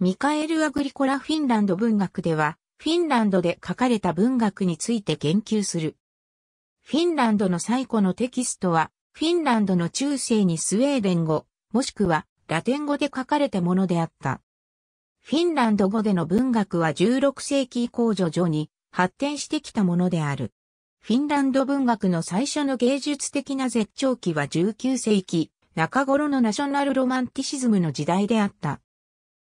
ミカエル・アグリコラ・フィンランド文学では、フィンランドで書かれた文学について言及する。フィンランドの最古のテキストは、フィンランドの中世にスウェーデン語、もしくはラテン語で書かれたものであった。フィンランド語での文学は16世紀以降徐々に発展してきたものである。フィンランド文学の最初の芸術的な絶頂期は19世紀中頃のナショナルロマンティシズムの時代であった。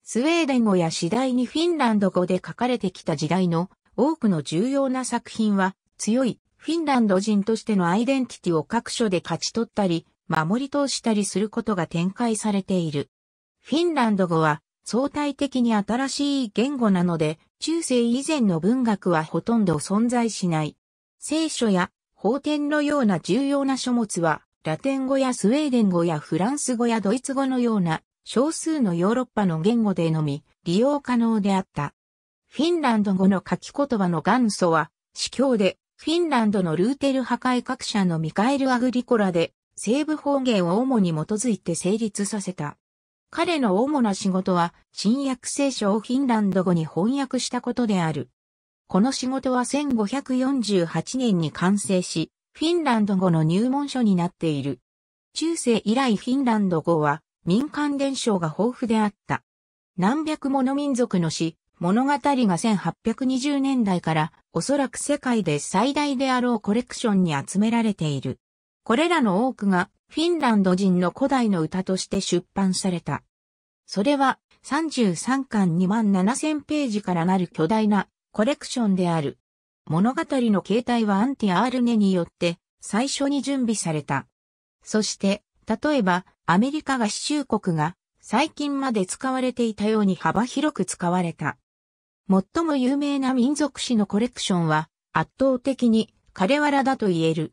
スウェーデン語や次第にフィンランド語で書かれてきた時代の多くの重要な作品は強いフィンランド人としてのアイデンティティを各所で勝ち取ったり、守り通したりすることが展開されている。フィンランド語は相対的に新しい言語なので、中世以前の文学はほとんど存在しない。聖書や法典のような重要な書物は、ラテン語やスウェーデン語やフランス語やドイツ語のような少数のヨーロッパの言語でのみ利用可能であった。フィンランド語の書き言葉の元祖は、司教で、フィンランドのルーテル破壊各社のミカエル・アグリコラで、西部方言を主に基づいて成立させた。彼の主な仕事は、新約聖書をフィンランド語に翻訳したことである。この仕事は1548年に完成し、フィンランド語の入門書になっている。中世以来フィンランド語は民間伝承が豊富であった。何百もの民族の詩、物語が1820年代からおそらく世界で最大であろうコレクションに集められている。これらの多くがフィンランド人の古代の歌として出版された。それは33巻2万7千ページからなる巨大なコレクションである。物語の形態はアンティ・アールネによって最初に準備された。そして、例えば、アメリカ合衆国が最近まで使われていたように幅広く使われた。最も有名な民族史のコレクションは圧倒的に彼わらだと言える。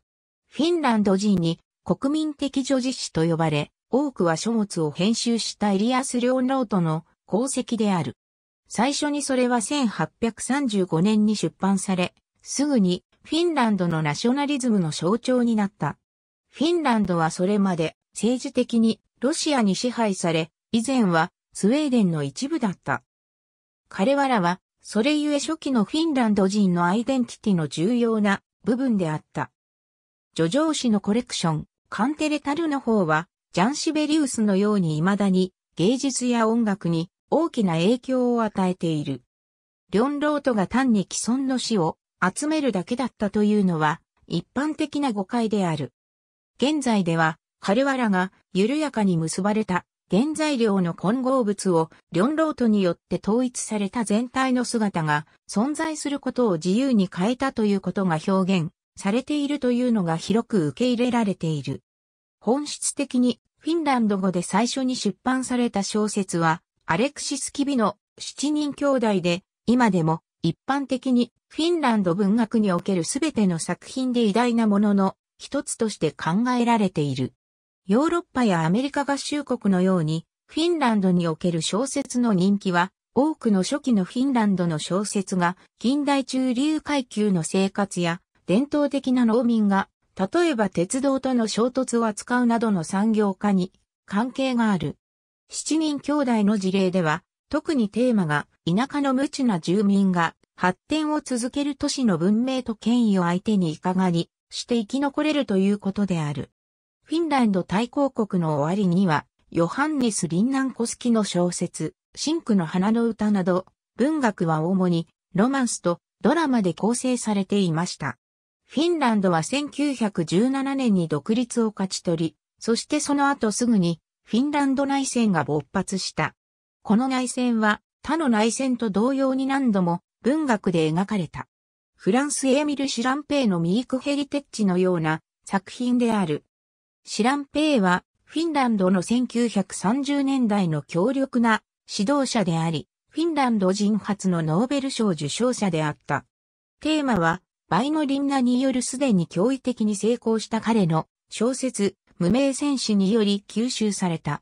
フィンランド人に国民的女子詩と呼ばれ、多くは書物を編集したエリアス・リョンロートの功績である。最初にそれは1835年に出版され、すぐにフィンランドのナショナリズムの象徴になった。フィンランドはそれまで政治的にロシアに支配され、以前はスウェーデンの一部だった。彼らは、それゆえ初期のフィンランド人のアイデンティティの重要な部分であった。叙情詩のコレクション、カンテレタルの方は、ジャン・シベリウスのように未だに芸術や音楽に大きな影響を与えている。リョンロートが単に既存の詩を集めるだけだったというのは一般的な誤解である。現在ではカルワラが緩やかに結ばれた原材料の混合物をリョンロートによって統一された全体の姿が存在することを自由に変えたということが表現されているというのが広く受け入れられている。本質的にフィンランド語で最初に出版された小説はアレクシス・キビの七人兄弟で今でも一般的にフィンランド文学における全ての作品で偉大なものの一つとして考えられている。ヨーロッパやアメリカ合衆国のように、フィンランドにおける小説の人気は、多くの初期のフィンランドの小説が、近代中流階級の生活や、伝統的な農民が、例えば鉄道との衝突を扱うなどの産業化に関係がある。七人兄弟の事例では、特にテーマが田舎の無知な住民が発展を続ける都市の文明と権威を相手にいかがにして生き残れるということである。フィンランド大公国の終わりには、ヨハンネス・リンナンコスキの小説、シンクの花の歌など、文学は主にロマンスとドラマで構成されていました。フィンランドは1917年に独立を勝ち取り、そしてその後すぐにフィンランド内戦が勃発した。この内戦は他の内戦と同様に何度も文学で描かれた。フランス・エミル・シュランペイのミーク・ヘリテッチのような作品である。シランペイは、フィンランドの1930年代の強力な指導者であり、フィンランド人初のノーベル賞受賞者であった。テーマは、バイノリンナによるすでに驚異的に成功した彼の小説、無名戦士により吸収された。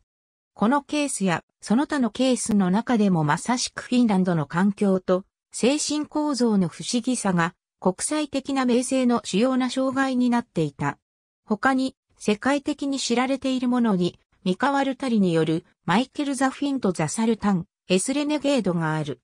このケースやその他のケースの中でもまさしくフィンランドの環境と精神構造の不思議さが国際的な名声の主要な障害になっていた。他に世界的に知られているものに、ミカワルタリによるマイケル・ザ・フィンとザ・サルタン、エスレネゲードがある。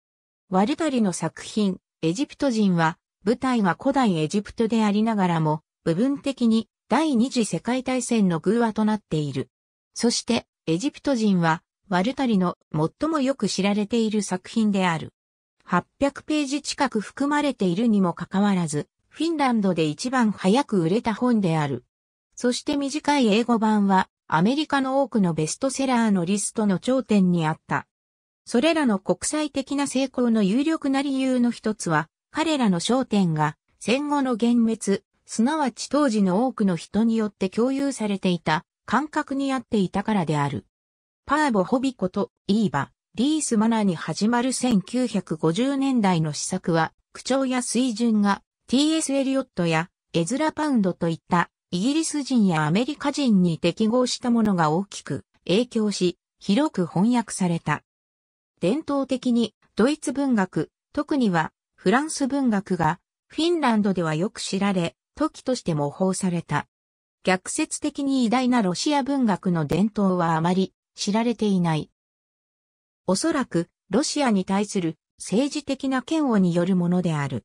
ワルタリの作品、エジプト人は、舞台は古代エジプトでありながらも、部分的に第二次世界大戦の偶話となっている。そして、エジプト人は、ワルタリの最もよく知られている作品である。800ページ近く含まれているにもかかわらず、フィンランドで一番早く売れた本である。そして短い英語版は、アメリカの多くのベストセラーのリストの頂点にあった。それらの国際的な成功の有力な理由の一つは、彼らの焦点が戦後の幻滅、すなわち当時の多くの人によって共有されていた感覚にあっていたからである。パーボ・ホビコとイーバ、リース・マナーに始まる1950年代の施策は、口調や水準が T.S. エリオットやエズラ・パウンドといったイギリス人やアメリカ人に適合したものが大きく影響し、広く翻訳された。伝統的にドイツ文学、特にはフランス文学がフィンランドではよく知られ、時として模倣された。逆説的に偉大なロシア文学の伝統はあまり知られていない。おそらくロシアに対する政治的な嫌悪によるものである。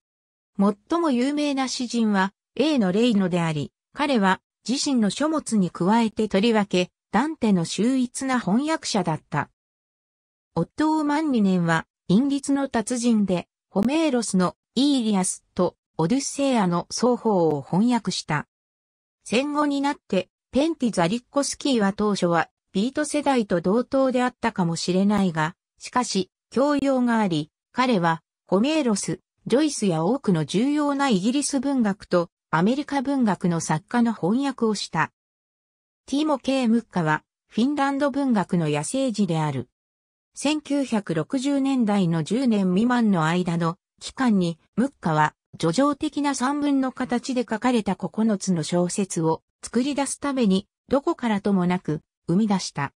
最も有名な詩人は A のレイノであり、彼は自身の書物に加えてとりわけ、ダンテの秀逸な翻訳者だった。オットー・マンリネンは、インツの達人で、ホメーロスのイーリアスとオデュッセイアの双方を翻訳した。戦後になって、ペンティ・ザリッコスキーは当初はビート世代と同等であったかもしれないが、しかし、教養があり、彼は、ホメーロス、ジョイスや多くの重要なイギリス文学とアメリカ文学の作家の翻訳をした。ティモ・ケイ・ムッカは、フィンランド文学の野生児である。1960年代の10年未満の間の期間に、ムッカは、叙情的な散文の形で書かれた9つの小説を作り出すために、どこからともなく、生み出した。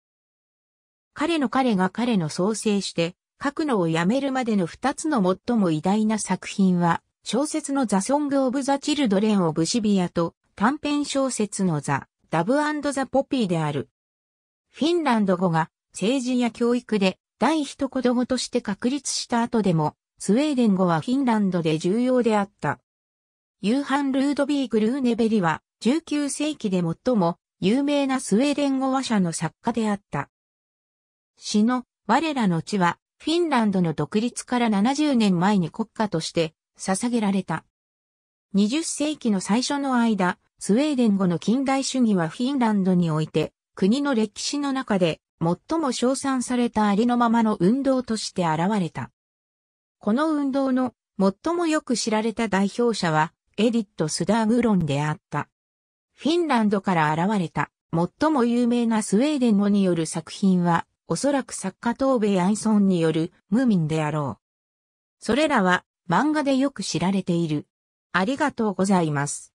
彼の彼が彼の創生して、書くのをやめるまでの2つの最も偉大な作品は、小説のザ・ソング・オブ・ザ・チルドレン・オブ・シビアと短編小説のザ・ダブ・アンド・ザ・ポピーである。フィンランド語が政治や教育で第一子供として確立した後でも、スウェーデン語はフィンランドで重要であった。ユーハン・ルードビーグ・ルーネベリは19世紀で最も有名なスウェーデン語話者の作家であった。詩の我らの地はフィンランドの独立から70年前に国家として捧げられた。20世紀の最初の間、スウェーデン語の近代主義はフィンランドにおいて、国の歴史の中で最も称賛されたありのままの運動として現れた。この運動の最もよく知られた代表者は、エディット・スダーグロンであった。フィンランドから現れた最も有名なスウェーデン語による作品は、おそらく作家東米アイソンによるムーミンであろう。それらは漫画でよく知られている。ありがとうございます。